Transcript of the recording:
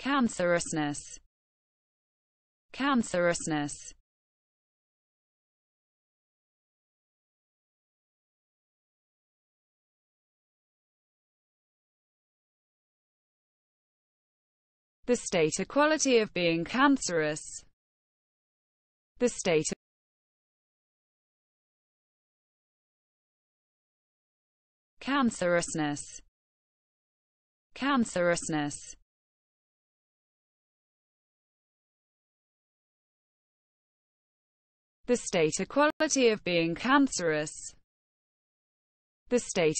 cancerousness cancerousness the state or quality of being cancerous the state cancerousness cancerousness the state equality of being cancerous, the state